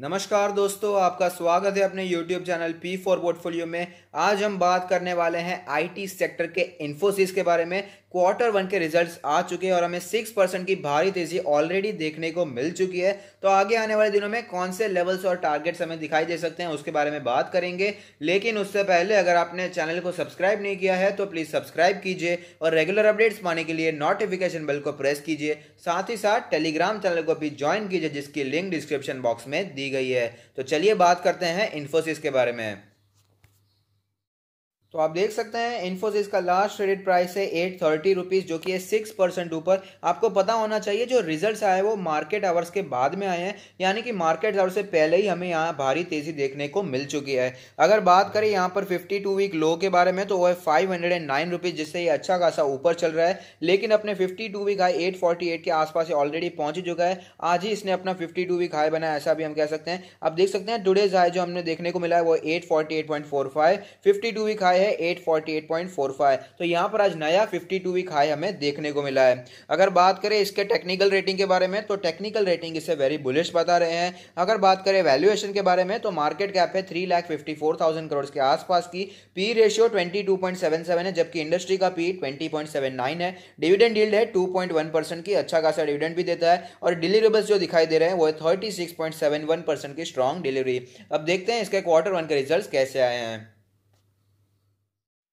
नमस्कार दोस्तों आपका स्वागत है अपने YouTube चैनल P4 पोर्टफोलियो में आज हम बात करने वाले हैं आईटी सेक्टर के इन्फोसिस के बारे में क्वार्टर वन के रिजल्ट्स आ चुके हैं और हमें सिक्स परसेंट की भारी तेजी ऑलरेडी देखने को मिल चुकी है तो आगे आने वाले दिनों में कौन से लेवल्स और टारगेट्स हमें दिखाई दे सकते हैं उसके बारे में बात करेंगे लेकिन उससे पहले अगर आपने चैनल को सब्सक्राइब नहीं किया है तो प्लीज़ सब्सक्राइब कीजिए और रेगुलर अपडेट्स पाने के लिए नोटिफिकेशन बिल को प्रेस कीजिए साथ ही साथ टेलीग्राम चैनल को भी ज्वाइन कीजिए जिसकी लिंक डिस्क्रिप्शन बॉक्स में दी गई है तो चलिए बात करते हैं इन्फोसिस के बारे में तो आप देख सकते हैं इन्फोसिस का लास्ट ट्रेडेड प्राइस है एट थर्टी रुपीज़ जो कि है सिक्स परसेंट ऊपर आपको पता होना चाहिए जो रिजल्ट्स आए वो मार्केट आवर्स के बाद में आए हैं यानी कि मार्केट आवर्स से पहले ही हमें यहाँ भारी तेज़ी देखने को मिल चुकी है अगर बात करें यहाँ पर फिफ्टी टू वीक लो के बारे में तो वो है five hundred and nine rupees जिससे ये अच्छा खासा ऊपर चल रहा है लेकिन अपने fifty two week high eight forty eight के आसपास ऑलरेडी पहुंच चुका है आज ही इसने अपना फिफ्टी टू वीक हाई बनाया ऐसा भी हम कह सकते हैं आप देख सकते हैं टूडेज हाई जो हमने देखने को मिला है वो eight forty eight point four five fifty two week high है 848.45 तो यहाँ पर आज नया 52 वीक हाई हमें देखने को मिला है अगर बात करें इसके टेक्निकल रेटिंग के बारे में तो टेक्निकल रेटिंग इसे वेरी बुलिश बता रहे हैं अगर बात करें वैल्यूएशन के बारे में तो मार्केट कैप है three lakh fifty four thousand crore के आसपास की P ratio twenty two point seven seven है जबकि इंडस्ट्री का P twenty point seven nine है डिविडेंड डील्ड है टू पॉइंट वन परसेंट की अच्छा खासा डिविडेंड भी देता है और डिलीवरेबल्स जो दिखाई दे रहे हैं वो thirty six point seven one percent की स्ट्रॉन्ग डिलीवरी अब देखते हैं इसके क्वार्टर वन के रिजल्ट कैसे आए हैं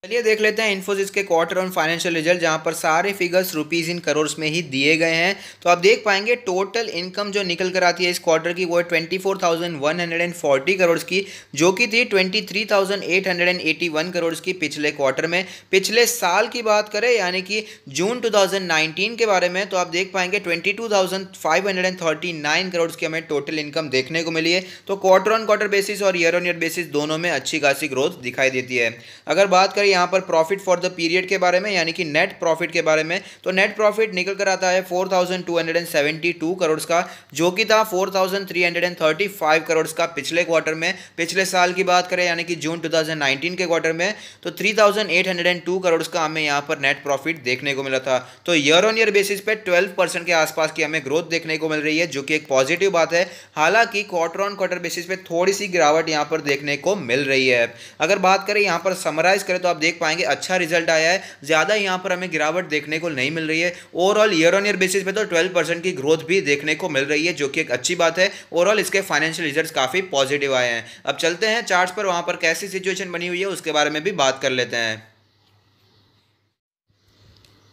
चलिए देख लेते हैं इन्फोसिस के क्वार्टर ऑन फाइनेंशियल रिजल्ट जहां पर सारे फिगर्स रुपीज़ इन करोड़ में ही दिए गए हैं तो आप देख पाएंगे टोटल इनकम जो निकल कर आती है इस क्वार्टर की वो है twenty four thousand one hundred and forty crore की जो कि थी twenty three thousand eight hundred and eighty one crore की पिछले क्वार्टर में पिछले साल की बात करें यानी कि जून टू थाउजेंड नाइनटीन के बारे में तो आप देख पाएंगे twenty two thousand five hundred and thirty nine crore की हमें टोटल इनकम देखने को मिली है तो क्वार्टर ऑन क्वार्टर बेसिस और ईयर ऑन ईयर बेसिस दोनों में अच्छी खासी ग्रोथ दिखाई देती है अगर बात करें यहाँ पर प्रॉफिट फॉर द पीरियड के बारे में यानी कि नेट प्रॉफिट के बारे में तो नेट प्रॉफिट निकल कर आता है 4,272 करोड़ का जो कि था 4,335 करोड़ का पिछले क्वार्टर में पिछले साल की बात करें यानी कि जून 2019 के क्वार्टर में तो 3,802 करोड़ का हमें यहाँ पर नेट प्रॉफिट देखने को मिला था तो ईयर ऑन ईयर बेसिस पे ट्वेल्व के आसपास की हमें ग्रोथ देखने को मिल रही है जो कि एक पॉजिटिव बात है हालांकि क्वार्टर ऑन क्वार्टर बेसिस पे थोड़ी सी गिरावट यहाँ पर देखने को मिल रही है अगर बात करें यहाँ पर समराइज करें तो आप देख पाएंगे अच्छा रिजल्ट आया है ज़्यादा यहाँ पर हमें गिरावट देखने को नहीं मिल रही है overall year on year basis पे तो 12 परसेंट की ग्रोथ भी देखने को मिल रही है जो कि एक अच्छी बात है ओवरऑल इसके फाइनेंशियल रिजल्ट काफ़ी पॉजिटिव आए हैं अब चलते हैं चार्ट पर वहाँ पर कैसी सिचुएशन बनी हुई है उसके बारे में भी बात कर लेते हैं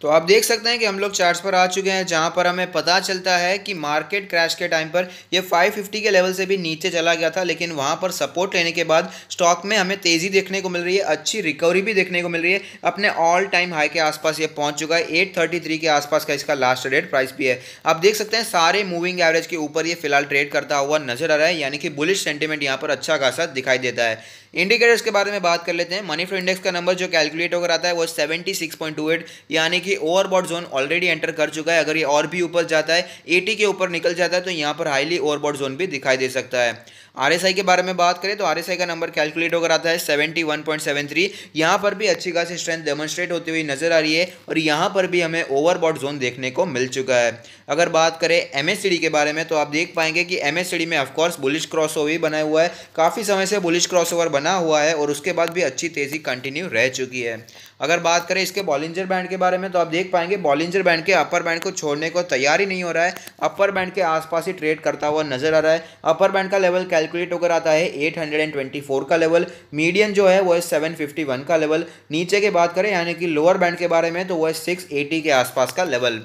तो आप देख सकते हैं कि हम लोग चार्ट्स पर आ चुके हैं जहां पर हमें पता चलता है कि मार्केट क्रैश के टाइम पर ये 550 के लेवल से भी नीचे चला गया था लेकिन वहां पर सपोर्ट लेने के बाद स्टॉक में हमें तेज़ी देखने को मिल रही है अच्छी रिकवरी भी देखने को मिल रही है अपने ऑल टाइम हाई के आसपास ये पहुंच चुका है एट के आसपास का इसका लास्ट रेट प्राइस भी है आप देख सकते हैं सारे मूविंग एवरेज के ऊपर ये फिलहाल ट्रेड करता हुआ नजर आ रहा है यानी कि बुलिश सेंटिमेंट यहाँ पर अच्छा खासा दिखाई देता है इंडिकेटर्स के बारे में बात कर लेते हैं मनी फ्लो इंडेक्स का नंबर जो कैलकुलेट होकर आता है वो 76.28 यानी कि ओवरबॉट जोन ऑलरेडी एंटर कर चुका है अगर ये और भी ऊपर जाता है 80 के ऊपर निकल जाता है तो यहाँ पर हाईली ओवरबॉट जोन भी दिखाई दे सकता है आरएसआई के बारे में बात करें तो आरएसआई का नंबर कैलकुलेट होकर आता है seventy one point seven three यहाँ पर भी अच्छी खासी स्ट्रेंथ डेमोन्स्ट्रेट होती हुई नजर आ रही है और यहाँ पर भी हमें ओवरबॉड जोन देखने को मिल चुका है अगर बात करें एम के बारे में तो आप देख पाएंगे कि एम में ऑफकोर्स बुलिश क्रॉस भी बना हुआ है काफ़ी समय से बुलिश क्रॉस बना हुआ है और उसके बाद भी अच्छी तेज़ी कंटिन्यू रह चुकी है अगर बात करें इसके बॉलिंजर बैंड के बारे में तो आप देख पाएंगे बॉलिंजर बैंड के अपर बैंड को छोड़ने को तैयार ही नहीं हो रहा है अपर बैंड के आसपास ही ट्रेड करता हुआ नजर आ रहा है अपर बैंड का लेवल कैलकुलेट होकर आता है 824 का लेवल मीडियम जो है वो है 751 का लेवल नीचे के बात करें यानी कि लोअर बैंड के बारे में तो वो है 680 के आसपास का लेवल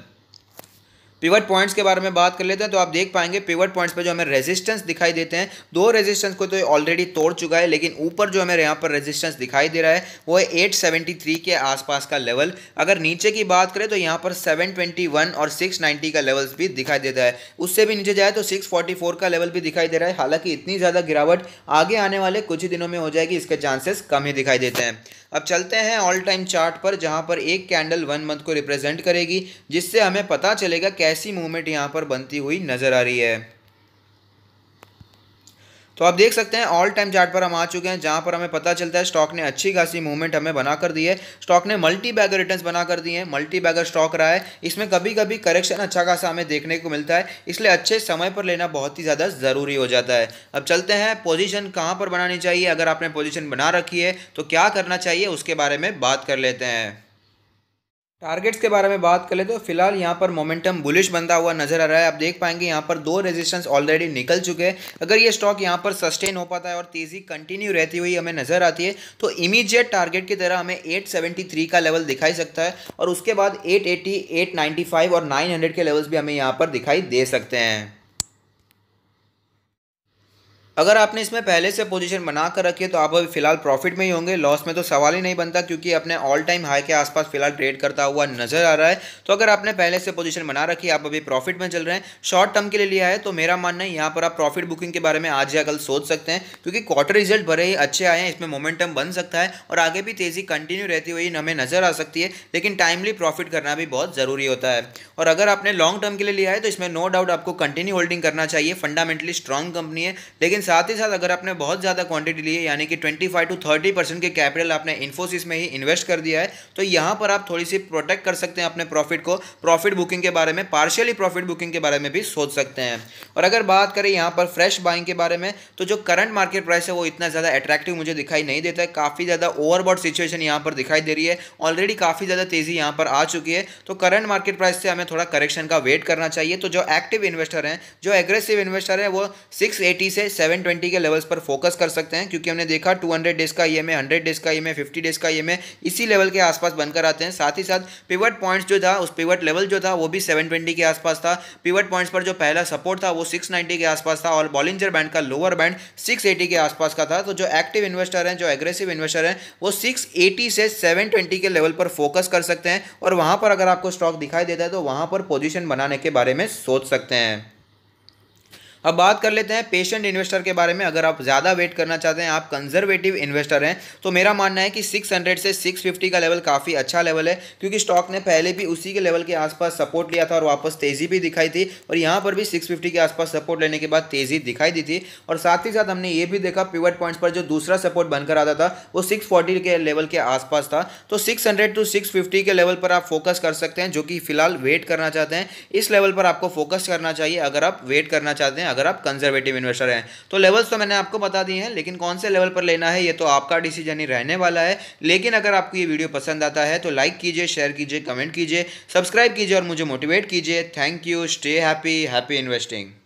पिवट पॉइंट्स के बारे में बात कर लेते हैं तो आप देख पाएंगे पिवट पॉइंट्स पे जो हमें रेजिस्टेंस दिखाई देते हैं दो रेजिस्टेंस को तो ऑलरेडी तोड़ चुका है लेकिन ऊपर जो हमें यहाँ पर रेजिस्टेंस दिखाई दे रहा है वो है 873 के आसपास का लेवल अगर नीचे की बात करें तो यहाँ पर 721 और 690 का लेवल्स भी दिखाई देता है उससे भी नीचे जाए तो फोर का लेवल भी दिखाई दे रहा है हालांकि इतनी ज़्यादा गिरावट आगे आने वाले कुछ ही दिनों में हो जाएगी इसके चांसेस कम ही दिखाई देते हैं अब चलते हैं ऑल टाइम चार्ट पर जहाँ पर एक कैंडल वन मंथ को रिप्रेजेंट करेगी जिससे हमें पता चलेगा कैसी मूवमेंट यहाँ पर बनती हुई नज़र आ रही है तो आप देख सकते हैं ऑल टाइम चार्ट पर हम आ चुके हैं जहां पर हमें पता चलता है स्टॉक ने अच्छी खासी मूवमेंट हमें बना कर दी है स्टॉक ने मल्टी बैगर रिटर्न बना कर दिए हैं मल्टी बैगर स्टॉक रहा है इसमें कभी कभी करेक्शन अच्छा खासा हमें देखने को मिलता है इसलिए अच्छे समय पर लेना बहुत ही ज़्यादा ज़रूरी हो जाता है अब चलते हैं पोजिशन कहाँ पर बनानी चाहिए अगर आपने पोजिशन बना रखी है तो क्या करना चाहिए उसके बारे में बात कर लेते हैं टारगेट्स के बारे में बात करें तो फिलहाल यहाँ पर मोमेंटम बुलिश बनता हुआ नजर आ रहा है आप देख पाएंगे यहाँ पर दो रेजिस्टेंस ऑलरेडी निकल चुके हैं अगर ये स्टॉक यहाँ पर सस्टेन हो पाता है और तेजी कंटिन्यू रहती हुई हमें नजर आती है तो इमीडिएट टारगेट की तरह हमें 873 का लेवल दिखाई सकता है और उसके बाद एट 895 और नाइन के लेवल्स भी हमें यहाँ पर दिखाई दे सकते हैं अगर आपने इसमें पहले से पोजीशन बना कर रखी है तो आप अभी फिलहाल प्रॉफिट में ही होंगे लॉस में तो सवाल ही नहीं बनता क्योंकि अपने ऑल टाइम हाई के आसपास फिलहाल ट्रेड करता हुआ नजर आ रहा है तो अगर आपने पहले से पोजीशन बना रखी है आप अभी प्रॉफिट में चल रहे हैं शॉर्ट टर्म के लिए लिया है तो मेरा मानना है यहाँ पर आप प्रॉफिट बुकिंग के बारे में आज या कल सोच सकते हैं क्योंकि क्वार्टर रिजल्ट भरे ही अच्छे आए हैं इसमें मोमेंटम बन सकता है और आगे भी तेजी कंटिन्यू रहती हुई हमें नजर आ सकती है लेकिन टाइमली प्रॉफिट करना भी बहुत ज़रूरी होता है और अगर आपने लॉन्ग टर्म के लिए लिया है तो इसमें नो डाउट आपको कंटिन्यू होल्डिंग करना चाहिए फंडामेंटली स्ट्रॉन्ग कंपनी है लेकिन साथ ही साथ अगर आपने बहुत ज़्यादा क्वांटिटी ली है यानी कि 25 फाइव टू थर्टी परसेंट के कैपिटल आपने इन्फोसिस में ही इन्वेस्ट कर दिया है तो यहाँ पर आप थोड़ी सी प्रोटेक्ट कर सकते हैं अपने प्रॉफिट को प्रॉफिट बुकिंग के बारे में पार्शियली प्रॉफिट बुकिंग के बारे में भी सोच सकते हैं और अगर बात करें यहाँ पर फ्रेश बाइंग के बारे में तो जो करंट मार्केट प्राइस है वो इतना ज़्यादा अट्रैक्टिव मुझे दिखाई नहीं देता है काफ़ी ज़्यादा ओवरबॉड सिचुएशन यहाँ पर दिखाई दे रही है ऑलरेडी काफ़ी ज़्यादा तेज़ी यहाँ पर आ चुकी है तो करंट मार्केट प्राइस से हमें थोड़ा करेक्शन का वेट करना चाहिए तो जो एक्टिव इन्वेस्टर हैं जो एग्रेसिव इन्वेस्टर है वो सिक्स से सेवन 720 के लेवल्स पर फोकस कर सकते हैं क्योंकि हमने देखा 200 डेज का E M A hundred days का E M A fifty days का ई एम ए इसी लेवल के आसपास बनकर आते हैं साथ ही साथ पिवट पॉइंट्स जो था उस पिवट लेवल जो था वो भी 720 के आसपास था पिवट पॉइंट्स पर जो पहला सपोर्ट था वो 690 के आसपास था और बॉलिंजर बैंड का लोअर बैंड 680 के आसपास का था तो जो एक्टिव इन्वेस्टर हैं जो एग्रेसिव इन्वेस्टर हैं वो 680 से 720 के लेवल पर फोकस कर सकते हैं और वहाँ पर अगर आपको स्टॉक दिखाई देता है तो वहाँ पर पोजिशन बनाने के बारे में सोच सकते हैं अब बात कर लेते हैं पेशेंट इन्वेस्टर के बारे में अगर आप ज़्यादा वेट करना चाहते हैं आप कंजर्वेटिव इन्वेस्टर हैं तो मेरा मानना है कि 600 से 650 का लेवल काफ़ी अच्छा लेवल है क्योंकि स्टॉक ने पहले भी उसी के लेवल के आसपास सपोर्ट लिया था और वापस तेज़ी भी दिखाई थी और यहाँ पर भी सिक्स के आसपास सपोर्ट लेने के बाद तेज़ी दिखाई दी थी और साथ ही साथ हमने ये भी देखा पिवट पॉइंट्स पर जो दूसरा सपोर्ट बनकर आता था वो सिक्स के लेवल के आसपास था तो सिक्स टू सिक्स के लेवल पर आप फोकस कर सकते हैं जो कि फिलहाल वेट करना चाहते हैं इस लेवल पर आपको फोकस करना चाहिए अगर आप वेट करना चाहते हैं अगर आप कंजर्वेटिव इन्वेस्टर हैं तो लेवल्स तो मैंने आपको बता दी हैं लेकिन कौन से लेवल पर लेना है ये तो आपका डिसीजन ही रहने वाला है लेकिन अगर आपको ये वीडियो पसंद आता है तो लाइक कीजिए शेयर कीजिए कमेंट कीजिए सब्सक्राइब कीजिए और मुझे मोटिवेट कीजिए thank you stay happy happy investing